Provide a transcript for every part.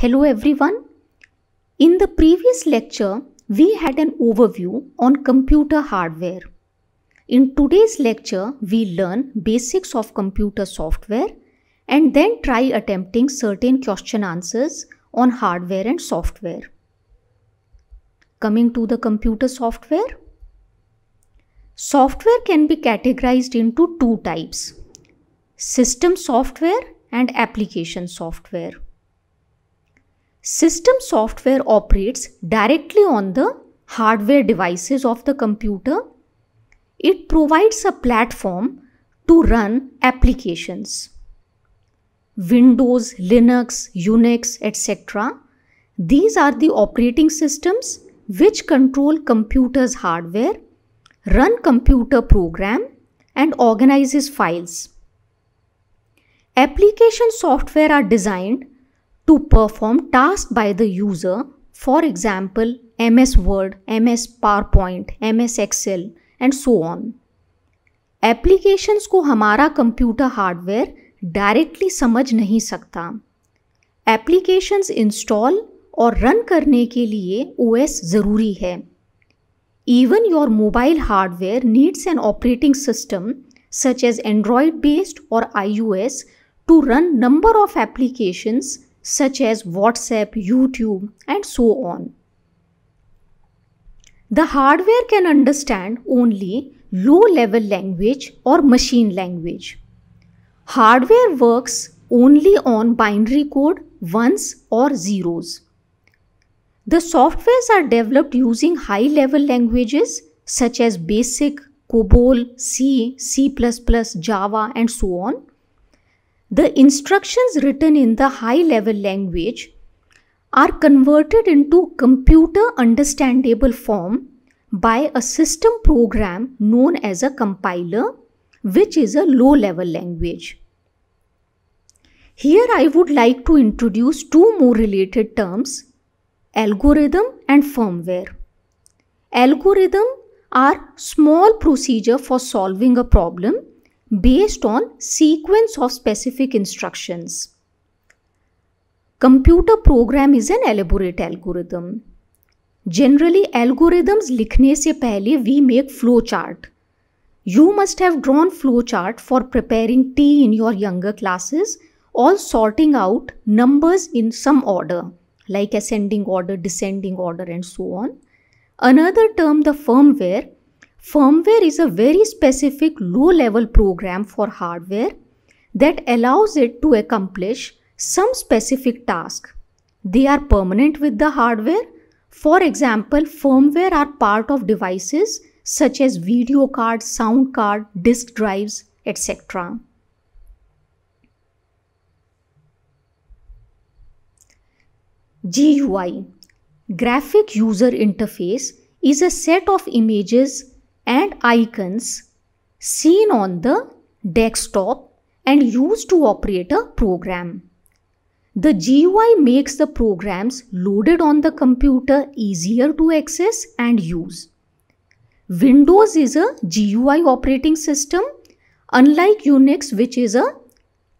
Hello everyone. In the previous lecture, we had an overview on computer hardware. In today's lecture, we learn basics of computer software and then try attempting certain question answers on hardware and software. Coming to the computer software. Software can be categorized into two types, system software and application software System software operates directly on the hardware devices of the computer. It provides a platform to run applications. Windows, Linux, Unix, etc. These are the operating systems which control computers hardware, run computer program and organizes files. Application software are designed to perform tasks by the user, for example, MS Word, MS PowerPoint, MS Excel, and so on. Applications को हमारा computer hardware directly समझ नहीं सकता applications install और run करने के लिए OS ज़रूरी है Even your mobile hardware needs an operating system such as Android based or iOS to run number of applications such as WhatsApp, YouTube, and so on. The hardware can understand only low level language or machine language. Hardware works only on binary code, ones or zeros. The softwares are developed using high level languages such as BASIC, COBOL, C, C++, Java and so on the instructions written in the high level language are converted into computer understandable form by a system program known as a compiler, which is a low level language. Here I would like to introduce two more related terms, algorithm and firmware. Algorithm are small procedure for solving a problem based on sequence of specific instructions. Computer program is an elaborate algorithm. Generally, algorithms लिखने से पहले we make flowchart. You must have drawn flowchart for preparing tea in your younger classes or sorting out numbers in some order like ascending order, descending order and so on. Another term the firmware Firmware is a very specific low-level program for hardware that allows it to accomplish some specific task. They are permanent with the hardware. For example, firmware are part of devices such as video card, sound card, disk drives, etc. GUI Graphic User Interface is a set of images and icons seen on the desktop and used to operate a program. The GUI makes the programs loaded on the computer easier to access and use. Windows is a GUI operating system unlike Unix which is a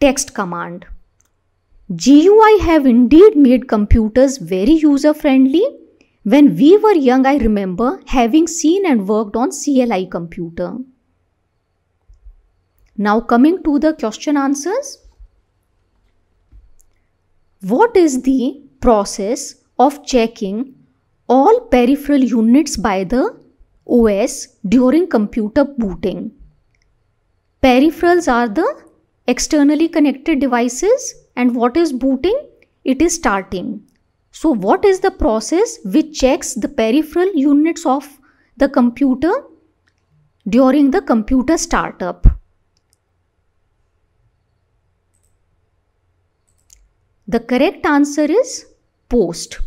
text command. GUI have indeed made computers very user friendly when we were young, I remember having seen and worked on CLI computer. Now coming to the question answers. What is the process of checking all peripheral units by the OS during computer booting? Peripherals are the externally connected devices and what is booting? It is starting. So what is the process which checks the peripheral units of the computer during the computer startup? The correct answer is post.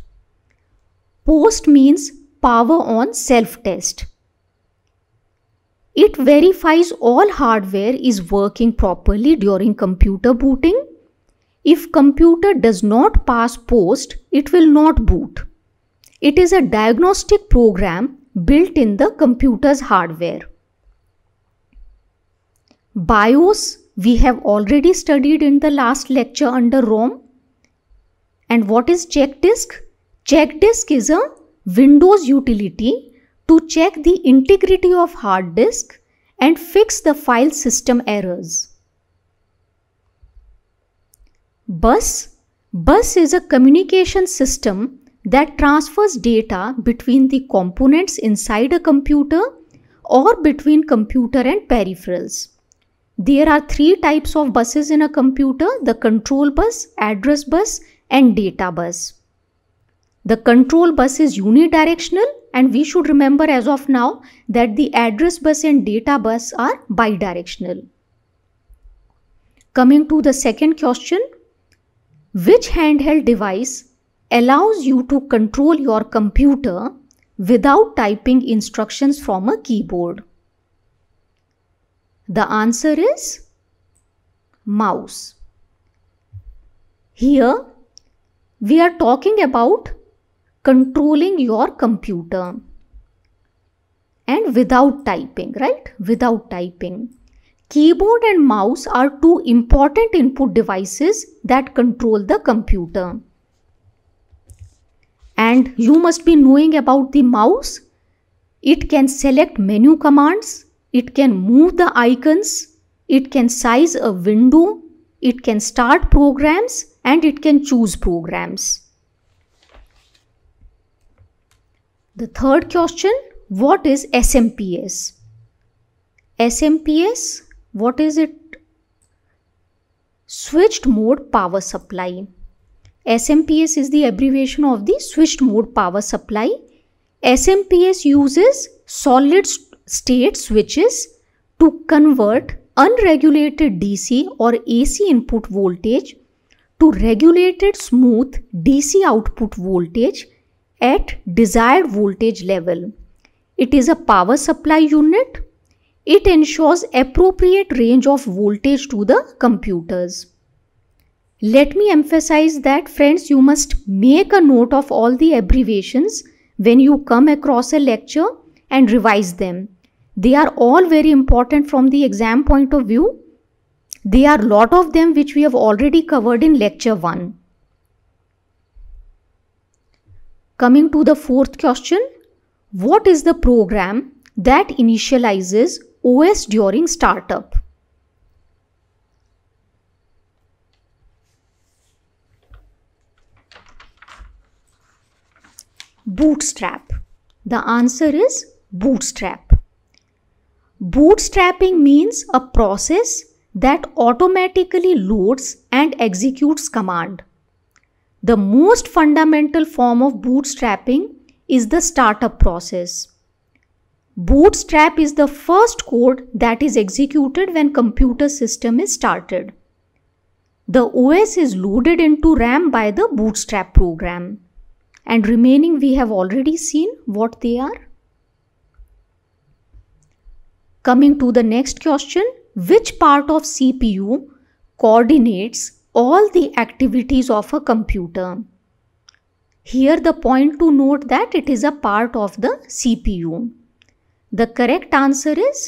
Post means power on self-test. It verifies all hardware is working properly during computer booting if computer does not pass post, it will not boot. It is a diagnostic program built in the computer's hardware. BIOS we have already studied in the last lecture under ROM. And what is check disk? Check disk is a Windows utility to check the integrity of hard disk and fix the file system errors. Bus Bus is a communication system that transfers data between the components inside a computer or between computer and peripherals. There are three types of buses in a computer, the control bus, address bus and data bus. The control bus is unidirectional and we should remember as of now that the address bus and data bus are bidirectional. Coming to the second question, which handheld device allows you to control your computer without typing instructions from a keyboard? The answer is mouse. Here we are talking about controlling your computer and without typing, right? Without typing. Keyboard and mouse are two important input devices that control the computer. And you must be knowing about the mouse. It can select menu commands, it can move the icons, it can size a window, it can start programs and it can choose programs. The third question, what is SMPS? SMPS what is it switched mode power supply smps is the abbreviation of the switched mode power supply smps uses solid state switches to convert unregulated dc or ac input voltage to regulated smooth dc output voltage at desired voltage level it is a power supply unit it ensures appropriate range of voltage to the computers. Let me emphasize that friends you must make a note of all the abbreviations when you come across a lecture and revise them. They are all very important from the exam point of view. There are lot of them which we have already covered in lecture 1. Coming to the fourth question, what is the program that initializes OS during startup. Bootstrap. The answer is bootstrap. Bootstrapping means a process that automatically loads and executes command. The most fundamental form of bootstrapping is the startup process. Bootstrap is the first code that is executed when computer system is started. The OS is loaded into RAM by the bootstrap program. And remaining we have already seen what they are. Coming to the next question, which part of CPU coordinates all the activities of a computer? Here the point to note that it is a part of the CPU. The correct answer is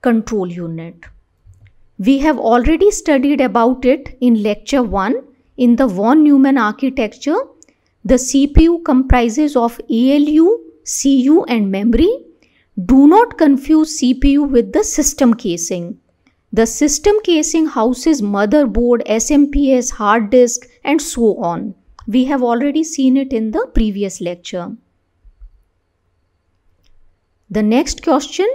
control unit. We have already studied about it in lecture 1 in the von Neumann architecture. The CPU comprises of ALU, CU and memory. Do not confuse CPU with the system casing. The system casing houses motherboard, SMPS, hard disk and so on. We have already seen it in the previous lecture. The next question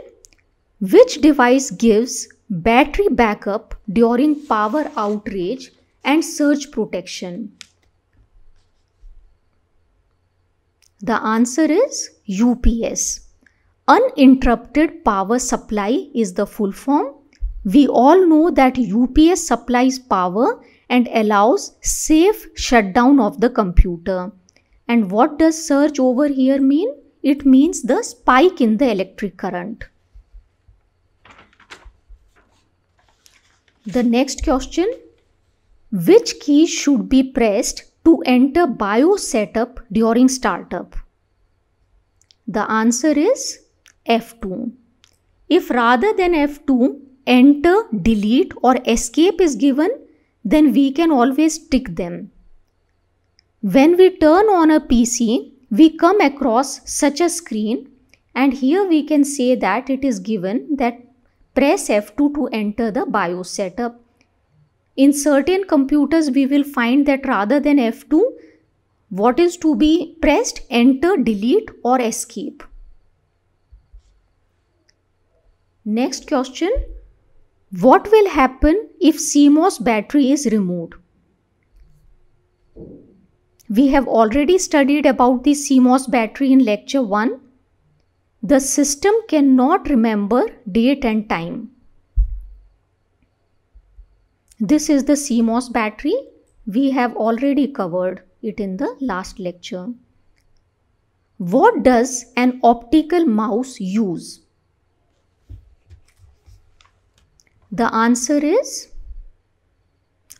Which device gives battery backup during power outage and surge protection? The answer is UPS. Uninterrupted power supply is the full form. We all know that UPS supplies power and allows safe shutdown of the computer. And what does surge over here mean? It means the spike in the electric current. The next question, which key should be pressed to enter bio setup during startup? The answer is F2. If rather than F2, enter, delete or escape is given, then we can always tick them. When we turn on a PC, we come across such a screen and here we can say that it is given that press F2 to enter the BIOS setup. In certain computers we will find that rather than F2 what is to be pressed enter, delete or escape. Next question what will happen if CMOS battery is removed? We have already studied about the CMOS battery in lecture 1. The system cannot remember date and time. This is the CMOS battery. We have already covered it in the last lecture. What does an optical mouse use? The answer is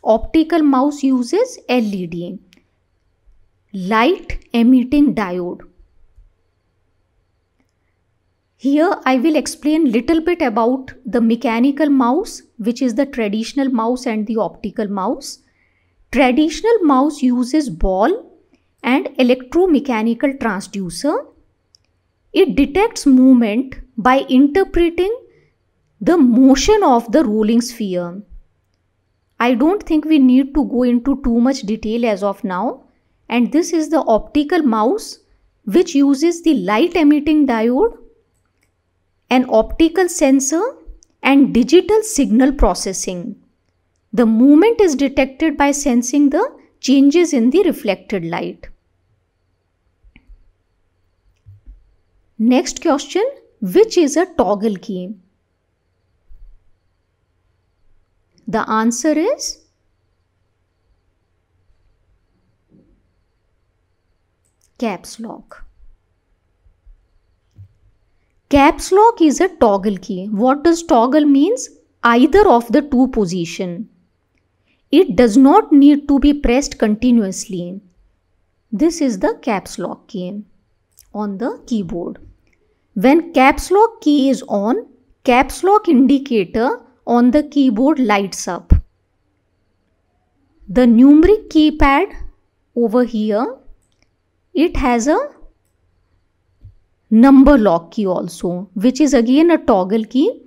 optical mouse uses LED light emitting diode. Here I will explain little bit about the mechanical mouse which is the traditional mouse and the optical mouse. Traditional mouse uses ball and electromechanical transducer. It detects movement by interpreting the motion of the rolling sphere. I don't think we need to go into too much detail as of now and this is the optical mouse which uses the light emitting diode, an optical sensor and digital signal processing. The movement is detected by sensing the changes in the reflected light. Next question, which is a toggle key? The answer is caps lock. Caps lock is a toggle key. What does toggle means? Either of the two position. It does not need to be pressed continuously. This is the caps lock key on the keyboard. When caps lock key is on, caps lock indicator on the keyboard lights up. The numeric keypad over here it has a number lock key also which is again a toggle key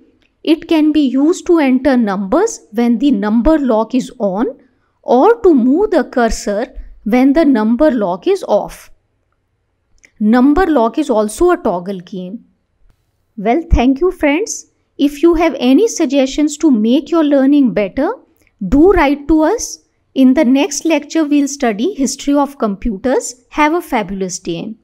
it can be used to enter numbers when the number lock is on or to move the cursor when the number lock is off number lock is also a toggle key well thank you friends if you have any suggestions to make your learning better do write to us in the next lecture, we'll study history of computers. Have a fabulous day.